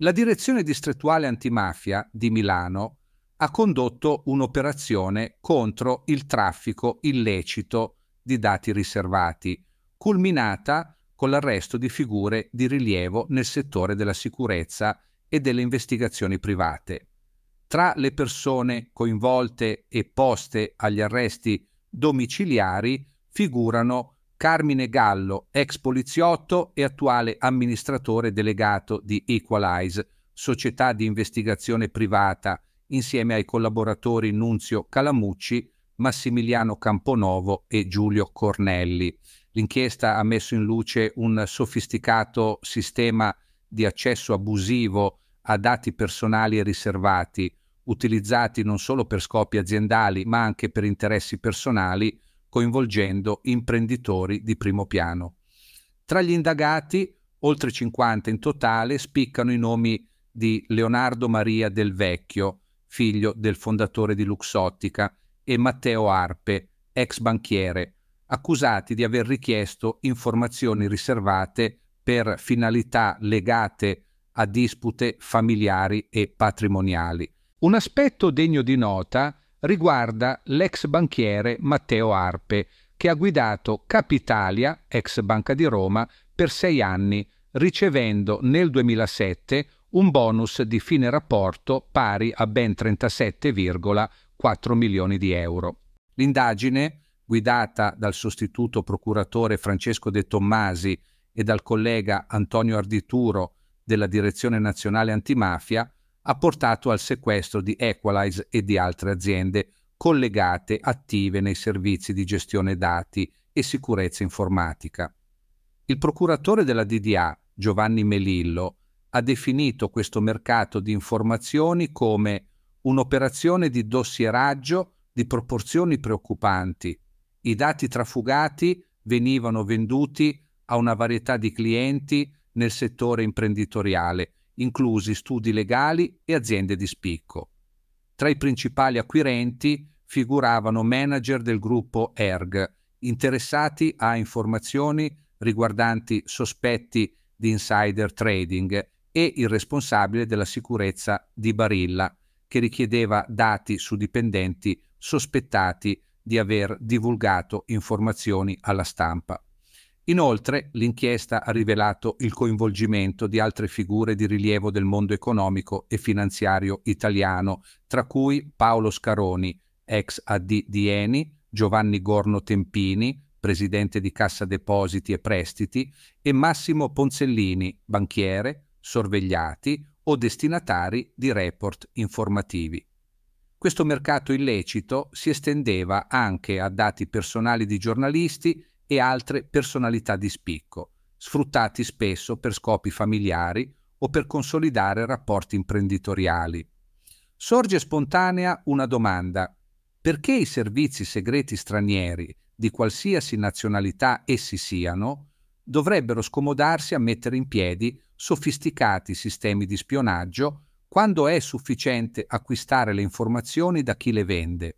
La direzione distrettuale antimafia di Milano ha condotto un'operazione contro il traffico illecito di dati riservati, culminata con l'arresto di figure di rilievo nel settore della sicurezza e delle investigazioni private. Tra le persone coinvolte e poste agli arresti domiciliari figurano Carmine Gallo, ex poliziotto e attuale amministratore delegato di Equalize, società di investigazione privata, insieme ai collaboratori Nunzio Calamucci, Massimiliano Camponovo e Giulio Cornelli. L'inchiesta ha messo in luce un sofisticato sistema di accesso abusivo a dati personali e riservati, utilizzati non solo per scopi aziendali ma anche per interessi personali, coinvolgendo imprenditori di primo piano. Tra gli indagati, oltre 50 in totale, spiccano i nomi di Leonardo Maria del Vecchio, figlio del fondatore di Luxottica, e Matteo Arpe, ex banchiere, accusati di aver richiesto informazioni riservate per finalità legate a dispute familiari e patrimoniali. Un aspetto degno di nota è riguarda l'ex banchiere Matteo Arpe, che ha guidato Capitalia, ex Banca di Roma, per sei anni, ricevendo nel 2007 un bonus di fine rapporto pari a ben 37,4 milioni di euro. L'indagine, guidata dal sostituto procuratore Francesco De Tommasi e dal collega Antonio Ardituro della Direzione Nazionale Antimafia, ha portato al sequestro di Equalize e di altre aziende collegate attive nei servizi di gestione dati e sicurezza informatica. Il procuratore della DDA, Giovanni Melillo, ha definito questo mercato di informazioni come un'operazione di dossieraggio di proporzioni preoccupanti. I dati trafugati venivano venduti a una varietà di clienti nel settore imprenditoriale, inclusi studi legali e aziende di spicco. Tra i principali acquirenti figuravano manager del gruppo ERG, interessati a informazioni riguardanti sospetti di insider trading e il responsabile della sicurezza di Barilla, che richiedeva dati su dipendenti sospettati di aver divulgato informazioni alla stampa. Inoltre, l'inchiesta ha rivelato il coinvolgimento di altre figure di rilievo del mondo economico e finanziario italiano, tra cui Paolo Scaroni, ex AD di Eni, Giovanni Gorno Tempini, presidente di Cassa Depositi e Prestiti, e Massimo Ponzellini, banchiere, sorvegliati o destinatari di report informativi. Questo mercato illecito si estendeva anche a dati personali di giornalisti e altre personalità di spicco, sfruttati spesso per scopi familiari o per consolidare rapporti imprenditoriali. Sorge spontanea una domanda. Perché i servizi segreti stranieri, di qualsiasi nazionalità essi siano, dovrebbero scomodarsi a mettere in piedi sofisticati sistemi di spionaggio quando è sufficiente acquistare le informazioni da chi le vende?